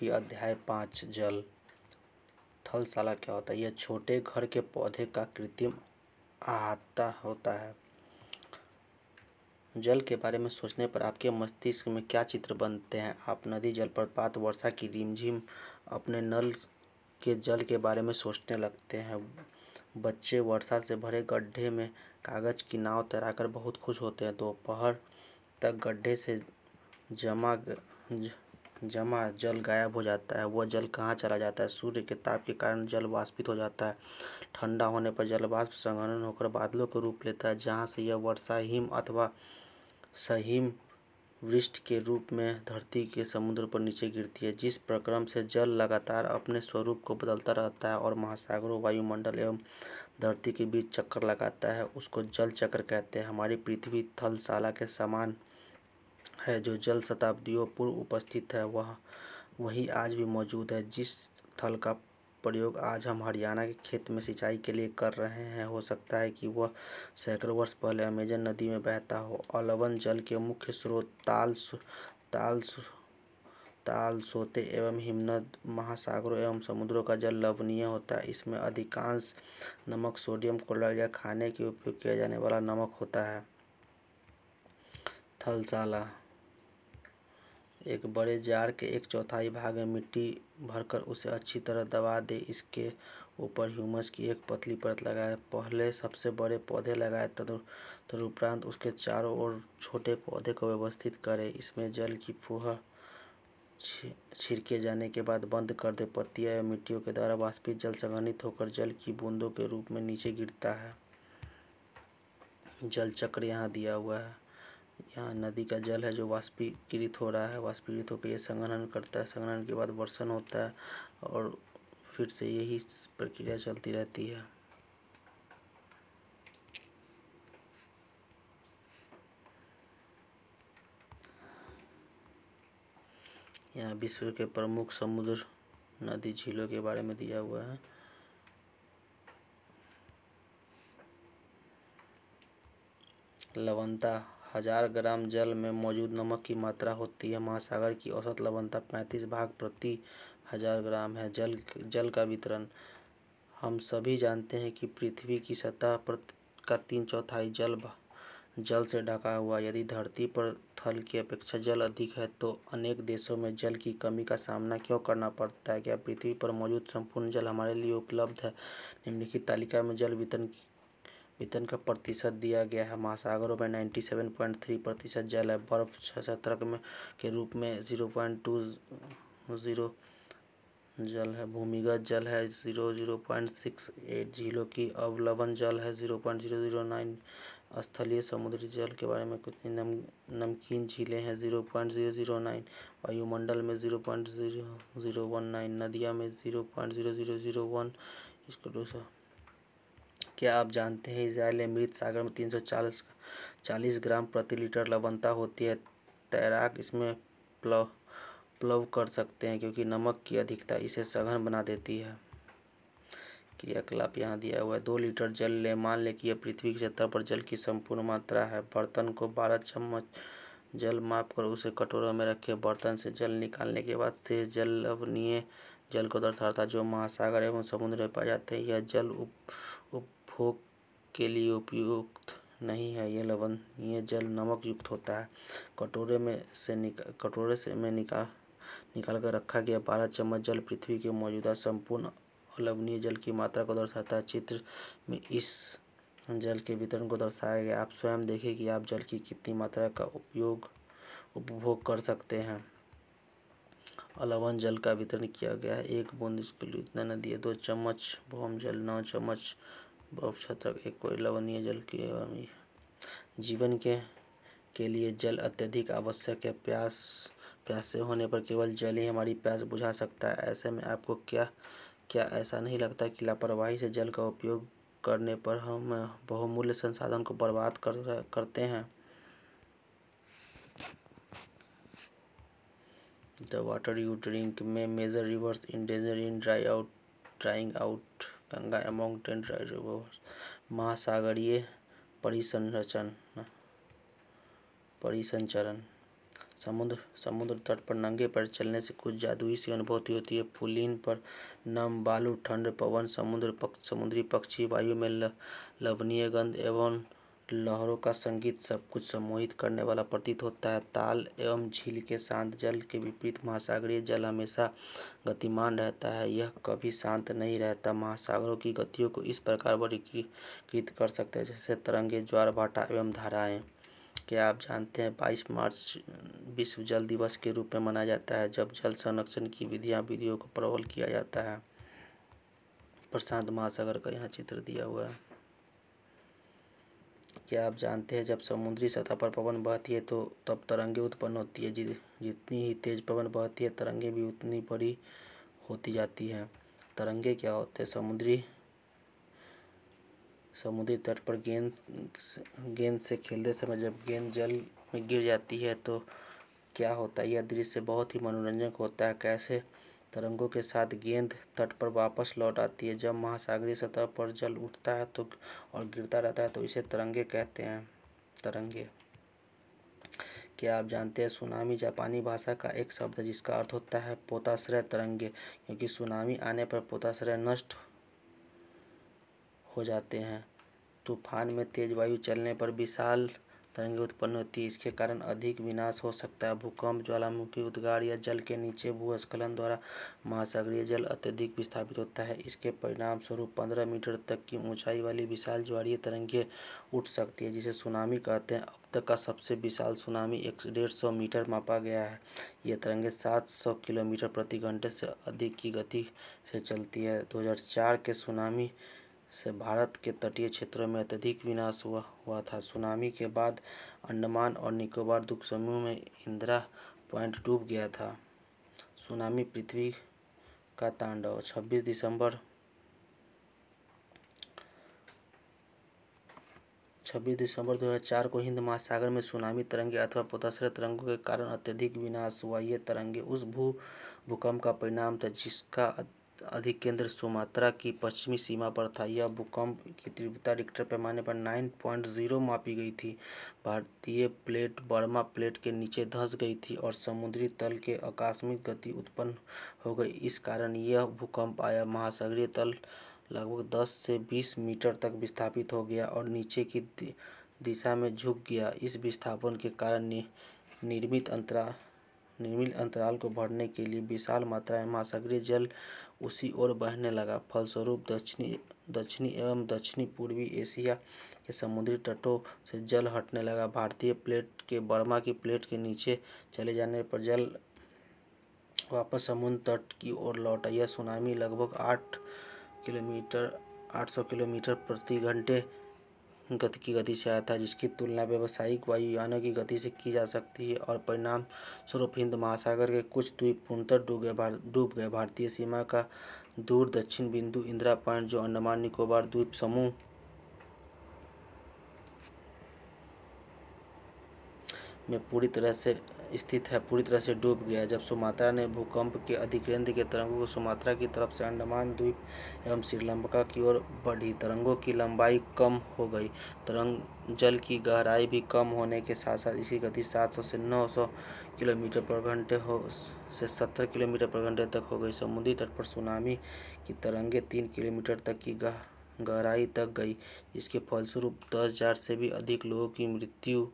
geography अध्याय पाँच जल थलशाला क्या होता है यह छोटे घर के पौधे का कृत्रिम आहता होता है जल के बारे में सोचने पर आपके मस्तिष्क में क्या चित्र बनते हैं आप नदी जलप्रपात वर्षा की रिमझिम अपने नल के जल के बारे में सोचने लगते हैं बच्चे वर्षा से भरे गड्ढे में कागज़ की नाव तैराकर बहुत खुश होते हैं दोपहर तक गड्ढे से जमा जमा जल गायब हो जाता है वह जल कहाँ चला जाता है सूर्य के ताप के कारण जल वाष्पित हो जाता है ठंडा होने पर जल वाष्प संघनन होकर बादलों के रूप लेता है जहाँ से यह वर्षा हिम अथवा सहिम वृष्टि के रूप में धरती के समुद्र पर नीचे गिरती है जिस प्रक्रम से जल लगातार अपने स्वरूप को बदलता रहता है और महासागरों वायुमंडल एवं धरती के बीच चक्कर लगाता है उसको जल चक्र कहते हैं हमारी पृथ्वी थलशाला के समान है जो जल शताब्दियों पूर्व उपस्थित है वह वही आज भी मौजूद है जिस थल का प्रयोग आज हम हरियाणा के खेत में सिंचाई के लिए कर रहे हैं हो सकता है कि वह सैकड़ों वर्ष पहले अमेजन नदी में बहता हो अलवन जल के मुख्य स्रोत ताल ताल ताल सोते एवं हिमनद महासागरों एवं समुद्रों का जल लवणीय होता है इसमें अधिकांश नमक सोडियम क्लोराइड या खाने के उपयोग किया जाने वाला नमक होता है थलसाला एक बड़े जार के एक चौथाई भाग में मिट्टी भरकर उसे अच्छी तरह दबा दे इसके ऊपर ह्यूमस की एक पतली परत लगाए पहले सबसे बड़े पौधे लगाएं तदुपरांत उसके चारों ओर छोटे पौधे को व्यवस्थित करें इसमें जल की फूह छिड़के जाने के बाद बंद कर दे पत्तियां या मिट्टियों के द्वारा वाष्पित जल संघनित होकर जल की बूंदों के रूप में नीचे गिरता है जल चक्र यहाँ दिया हुआ है यहाँ नदी का जल है जो वाष्पीकृत हो रहा है वाष्पीकृत होकर ये संग्रहण करता है संग्रहण के बाद वर्षण होता है और फिर से यही प्रक्रिया चलती रहती है यहाँ विश्व के प्रमुख समुद्र नदी झीलों के बारे में दिया हुआ है लवंता हजार ग्राम जल में मौजूद नमक की मात्रा होती है महासागर की औसत लवणता पैंतीस भाग प्रति हजार ग्राम है जल जल का वितरण हम सभी जानते हैं कि पृथ्वी की सतह पर का तीन चौथाई जल जल से ढका हुआ यदि धरती पर थल की अपेक्षा जल अधिक है तो अनेक देशों में जल की कमी का सामना क्यों करना पड़ता है क्या पृथ्वी पर मौजूद संपूर्ण जल हमारे लिए उपलब्ध है निम्नलिखित तालिका में जल वितरण वेतन का प्रतिशत दिया गया है महासागरों में नाइन्टी सेवन पॉइंट थ्री प्रतिशत जल है बर्फ सतर्क में के रूप में ज़ीरो पॉइंट टू ज़ीरो जल है भूमिगत जल है zero zero point six eight झीलों की अवलबन जल है zero point zero zero nine स्थलीय समुद्री जल के बारे में कुछ नम नमकीन झीलें हैं zero point zero zero nine वायुमंडल में zero point zero zero one nine नदिया में zero point zero zero zero one इसको दूसरा क्या आप जानते हैं इसराइल में मृत सागर में तीन सौ चालीस चालीस ग्राम प्रति लीटर लवणता होती है तैराक इसमें प्लव प्लव कर सकते हैं क्योंकि नमक की अधिकता इसे सघन बना देती है क्रियाकलाप यहाँ दिया हुआ है दो लीटर जल ले मान लें कि यह पृथ्वी की सतह पर जल की संपूर्ण मात्रा है बर्तन को बारह चम्मच जल माप कर उसे कटोरों में रखें बर्तन से जल निकालने के बाद से जल लवणीय जल को दर्शाता जो महासागर एवं समुद्र में पाए जाते हैं यह जल उप, उप उपभोग के लिए उपयुक्त नहीं है यह लवण यह जल नमक युक्त होता है कटोरे में से निक कटोरे से में निकाल निकाल कर रखा गया बारह चम्मच जल पृथ्वी के मौजूदा संपूर्ण अलवनीय जल की मात्रा को दर्शाता है चित्र में इस जल के वितरण को दर्शाया गया आप स्वयं देखें कि आप जल की कितनी मात्रा का उपयोग उपभोग कर सकते हैं अलवन जल का वितरण किया गया है एक बूंद इसके लिए इतना न दिए दो चम्मच भौम जल नौ चम्मच बौछार एक लवनीय जल की जीवन के के लिए जल अत्यधिक आवश्यक है प्यास प्यासे होने पर केवल जल ही हमारी प्यास बुझा सकता है ऐसे में आपको क्या क्या ऐसा नहीं लगता कि लापरवाही से जल का उपयोग करने पर हम बहुमूल्य संसाधन को बर्बाद कर करते हैं द वाटर यू ड्रिंक में major rivers in danger in dry out drying out Ganga among महासागरीय परिसंरचना परिसंचरण समुद्र समुद्र तट पर नंगे पर चलने से कुछ जादुई सी अनुभूति होती है पुलिन पर नम बालू ठंड पवन समुद्र पक, समुद्री पक्षी वायु में ल, लवणीय गंध एवं लहरों का संगीत सब कुछ सम्मोहित करने वाला प्रतीत होता है ताल एवं झील के शांत जल के विपरीत महासागरीय जल हमेशा गतिमान रहता है यह कभी शांत नहीं रहता महासागरों की गतियों को इस प्रकार वर्गीकृत कर सकते हैं जैसे तरंगे भाटा एवं धाराएँ क्या आप जानते हैं बाईस मार्च विश्व जल दिवस के रूप में मनाया जाता है जब जल संरक्षण की विधियाँ विधियों को प्रबल किया जाता है प्रशांत महासागर का यहाँ चित्र दिया हुआ है क्या आप जानते हैं जब समुद्री सतह पर पवन बहती है तो तब तरंगे उत्पन्न होती है जितनी ही तेज़ पवन बहती है तरंगे भी उतनी बड़ी होती जाती हैं तरंगे क्या होते हैं समुद्री समुद्री तट पर गेंद गेंद से खेलते समय जब गेंद जल में गिर जाती है तो क्या होता है यह दृश्य बहुत ही मनोरंजक होता है कैसे तरंगों के साथ गेंद तट पर वापस लौट आती है जब महासागरीय सतह पर जल उठता है तो और गिरता रहता है तो इसे तरंगे कहते हैं तरंगे क्या आप जानते हैं सुनामी जापानी भाषा का एक शब्द है जिसका अर्थ होता है पोताश्रय तरंगे क्योंकि सुनामी आने पर पोताश्रय नष्ट हो जाते हैं तूफान में तेज वायु चलने पर विशाल तरंगे उत्पन्न होती है इसके कारण अधिक विनाश हो सकता है भूकंप ज्वालामुखी उद्गार या जल के नीचे भूस्खलन द्वारा महासागरीय जल अत्यधिक विस्थापित होता है इसके परिणाम स्वरूप पंद्रह मीटर तक की ऊंचाई वाली विशाल ज्वारीय तरंगे उठ सकती है जिसे सुनामी कहते हैं अब तक का सबसे विशाल सुनामी एक डेढ़ सौ मीटर मापा गया है ये तरंगे सात सौ किलोमीटर प्रति घंटे से अधिक की गति से चलती है दो के सुनामी से भारत के तटीय क्षेत्रों में अत्यधिक विनाश हुआ हुआ था सुनामी के बाद अंडमान और निकोबार समूह में इंदिरा पॉइंट डूब गया था सुनामी पृथ्वी का तांडव 26 दिसंबर 26 दिसंबर 2004 को हिंद महासागर में सुनामी तरंगे अथवा पोताश्रय तरंगों के कारण अत्यधिक विनाश हुआ ये तरंगे उस भू भूकंप का परिणाम था जिसका अधिक केंद्र सुमात्रा की पश्चिमी सीमा पर था यह भूकंप की तीव्रता रिक्टर पैमाने पर 9.0 मापी गई थी भारतीय प्लेट बर्मा प्लेट के नीचे धस गई थी और समुद्री तल के आकस्मिक गति उत्पन्न हो गई इस कारण यह भूकंप आया महासागरीय तल लगभग 10 से 20 मीटर तक विस्थापित हो गया और नीचे की दिशा में झुक गया इस विस्थापन के कारण निर्मित अंतरा निर्मित अंतराल को भरने के लिए विशाल मात्रा में महासागरीय जल उसी ओर बहने लगा फलस्वरूप दक्षिणी दक्षिणी एवं दक्षिणी पूर्वी एशिया के समुद्री तटों से जल हटने लगा भारतीय प्लेट के बर्मा की प्लेट के नीचे चले जाने पर जल वापस समुद्र तट की ओर लौटा यह सुनामी लगभग आठ किलोमीटर आठ सौ किलोमीटर प्रति घंटे गति की गति से आया था जिसकी तुलना व्यावसायिक वायुयानों की गति से की जा सकती है और परिणाम स्वरूप हिंद महासागर के कुछ द्वीप पूर्णतः डूबे डूब गए भारतीय सीमा का दूर दक्षिण बिंदु इंदिरा पॉइंट जो अंडमान निकोबार द्वीप समूह में पूरी तरह से स्थित है पूरी तरह से डूब गया जब सुमात्रा ने भूकंप के अधिकेंद्र के तरंगों को सुमात्रा की तरफ से अंडमान द्वीप एवं श्रीलंका की ओर बढ़ी तरंगों की लंबाई कम हो गई तरंग जल की गहराई भी कम होने के साथ साथ इसकी गति 700 से 900 किलोमीटर पर घंटे हो से 70 किलोमीटर पर घंटे तक हो गई समुद्री तट पर सुनामी की तरंगे तीन किलोमीटर तक की गह गहराई तक गई जिसके फलस्वरूप दस हज़ार से भी अधिक लोगों की मृत्यु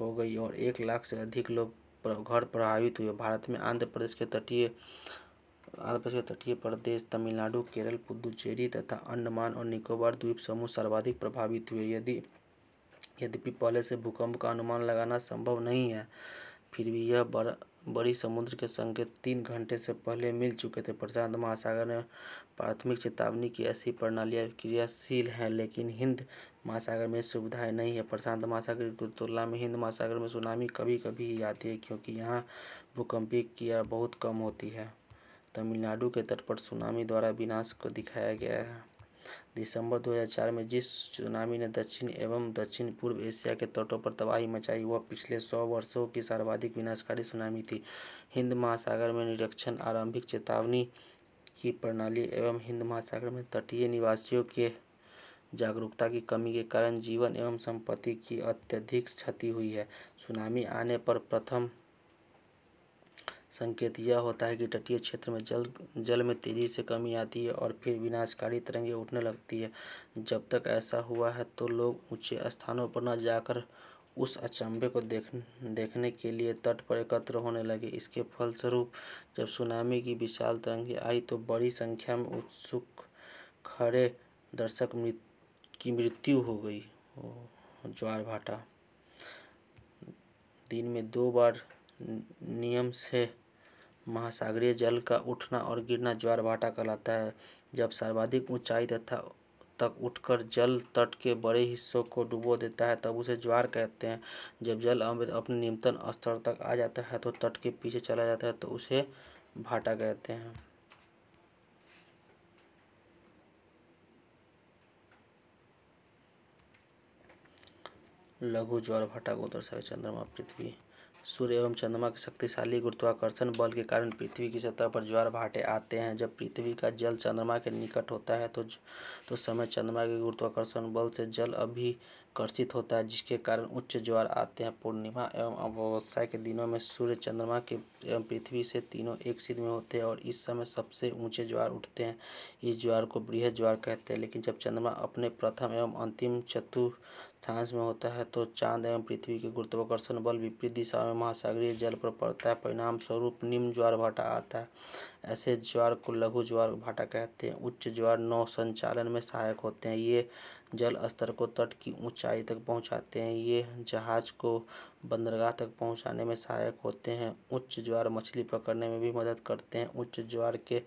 हो गई और एक लाख से अधिक लोग घर प्रभावित हुए भारत में आंध्र प्रदेश के तटीय आंध्र प्रदेश के तटीय प्रदेश तमिलनाडु केरल पुदुचेरी तथा अंडमान और निकोबार द्वीप समूह सर्वाधिक प्रभावित हुए यदि यद्यपि पहले से भूकंप का अनुमान लगाना संभव नहीं है फिर भी यह बड़ बड़ी समुद्र के संकेत तीन घंटे से पहले मिल चुके थे प्रशांत महासागर में प्राथमिक चेतावनी की ऐसी प्रणालियाँ क्रियाशील हैं लेकिन हिंद महासागर में सुविधाएं नहीं है प्रशांत महासागर की तुलना में हिंद महासागर में सुनामी कभी कभी ही आती है क्योंकि यहाँ भूकंपीय क्रिया बहुत कम होती है तमिलनाडु के तट पर सुनामी द्वारा विनाश को दिखाया गया है दिसंबर 2004 में जिस सुनामी ने दक्षिण एवं दक्षिण पूर्व एशिया के तटों पर तबाही मचाई वह पिछले सौ वर्षों की सर्वाधिक विनाशकारी सुनामी थी हिंद महासागर में निरीक्षण आरंभिक चेतावनी की प्रणाली एवं हिंद महासागर में तटीय निवासियों के जागरूकता की कमी के कारण जीवन एवं संपत्ति की अत्यधिक क्षति हुई है सुनामी आने पर प्रथम संकेत यह होता है कि तटीय क्षेत्र में जल जल में तेज़ी से कमी आती है और फिर विनाशकारी तरंगे उठने लगती है जब तक ऐसा हुआ है तो लोग ऊंचे स्थानों पर न जाकर उस अचंभे को देख देखने के लिए तट पर एकत्र होने लगे इसके फलस्वरूप जब सुनामी की विशाल तरंगे आई तो बड़ी संख्या में उत्सुक खड़े दर्शक मृत की मृत्यु हो गई ज्वार भाटा दिन में दो बार नियम से महासागरीय जल का उठना और गिरना ज्वार भाटा कहलाता है जब सर्वाधिक ऊंचाई तथा तक उठकर जल तट के बड़े हिस्सों को डुबो देता है तब उसे ज्वार कहते हैं जब जल अमृत अपने निम्नतम स्तर तक आ जाता है तो तट के पीछे चला जाता है तो उसे भाटा कहते हैं लघु ज्वार भट्टा को दर्शाए चंद्रमा पृथ्वी सूर्य एवं चंद्रमा के शक्तिशाली गुरुत्वाकर्षण बल के कारण पृथ्वी की सतह पर ज्वार भाटे आते हैं जब पृथ्वी का जल चंद्रमा के निकट होता है तो तो समय चंद्रमा के गुरुत्वाकर्षण बल से जल कर्षित होता है जिसके कारण उच्च ज्वार आते हैं पूर्णिमा एवं अमावस्या के दिनों में सूर्य चंद्रमा के एवं पृथ्वी से तीनों एक सिद्ध में होते हैं और इस समय सबसे ऊँचे ज्वार उठते हैं इस ज्वार को बृहद ज्वार कहते हैं लेकिन जब चंद्रमा अपने प्रथम एवं अंतिम चतुर अक्षांश में होता है तो चांद एवं पृथ्वी के गुरुत्वाकर्षण बल विपरीत दिशा में महासागरीय जल पर पड़ता है परिणाम स्वरूप निम्न ज्वार भाटा आता है ऐसे ज्वार को लघु ज्वार भाटा कहते हैं उच्च ज्वार नौ संचालन में सहायक होते हैं ये जल स्तर को तट की ऊंचाई तक पहुंचाते हैं ये जहाज को बंदरगाह तक पहुंचाने में सहायक होते हैं उच्च ज्वार मछली पकड़ने में भी मदद करते हैं उच्च ज्वार के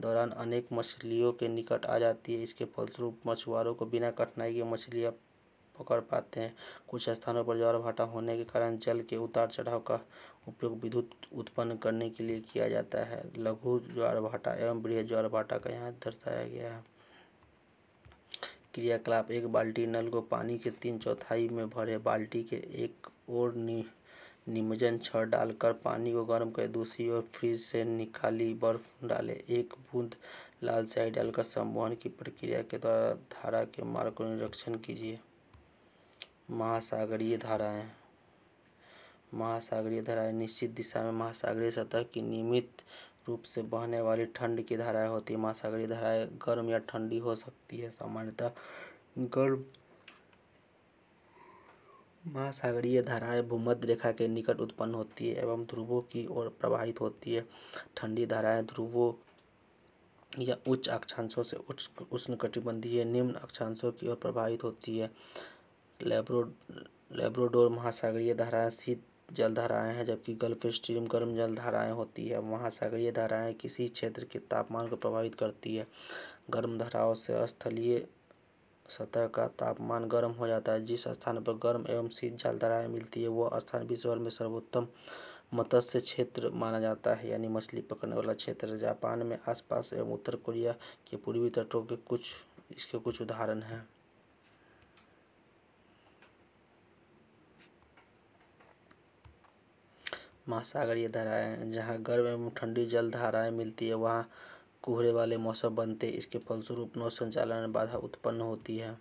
दौरान अनेक मछलियों के निकट आ जाती है इसके फलस्वरूप मछुआरों को बिना कठिनाई के मछलियाँ पकड़ पाते हैं कुछ स्थानों पर भाटा होने के कारण जल के उतार चढ़ाव का उपयोग विद्युत उत्पन्न करने के लिए किया जाता है लघु भाटा एवं बृहद भाटा का यहाँ दर्शाया गया है क्रियाकलाप एक बाल्टी नल को पानी के तीन चौथाई में भरे बाल्टी के एक और नि निमजन छड़ डालकर पानी को गर्म करें दूसरी ओर फ्रिज से निकाली बर्फ डालें एक बूंद लाल स्याही डालकर संवहन की प्रक्रिया के द्वारा धारा के मार्ग को निरीक्षण कीजिए महासागरीय धाराएं महासागरीय धाराएं निश्चित दिशा में महासागरीय सतह की नियमित रूप से बहने वाली ठंड की धाराएं होती है महासागरीय धाराएं गर्म या ठंडी हो सकती है सामान्यतः गर्म महासागरीय धाराएं भूमध्य रेखा के निकट उत्पन्न होती है एवं ध्रुवों की ओर प्रवाहित होती है ठंडी धाराएं ध्रुवों या उच्च अक्षांशों से उच्च उष्ण कटिबंधीय निम्न अक्षांशों की ओर प्रभावित होती है लेब्रो लेब्रोडोर महासागरीय धाराएँ शीत जल हैं जबकि गल्फ स्ट्रीम गर्म जल होती है महासागरीय धाराएँ किसी क्षेत्र के तापमान को प्रभावित करती है गर्म धाराओं से स्थलीय सतह का तापमान गर्म हो जाता है जिस स्थान पर गर्म एवं शीत जल धाराएँ मिलती है वह स्थान विश्वभर में सर्वोत्तम मत्स्य क्षेत्र माना जाता है यानी मछली पकड़ने वाला क्षेत्र जापान में आसपास एवं उत्तर कोरिया के पूर्वी तटों के कुछ इसके कुछ उदाहरण हैं महासागरीय धाराएं जहाँ गर्म एवं ठंडी जल धाराएँ मिलती है वहाँ कोहरे वाले मौसम बनते इसके फलस्वरूप नौसंचालन में बाधा उत्पन्न होती है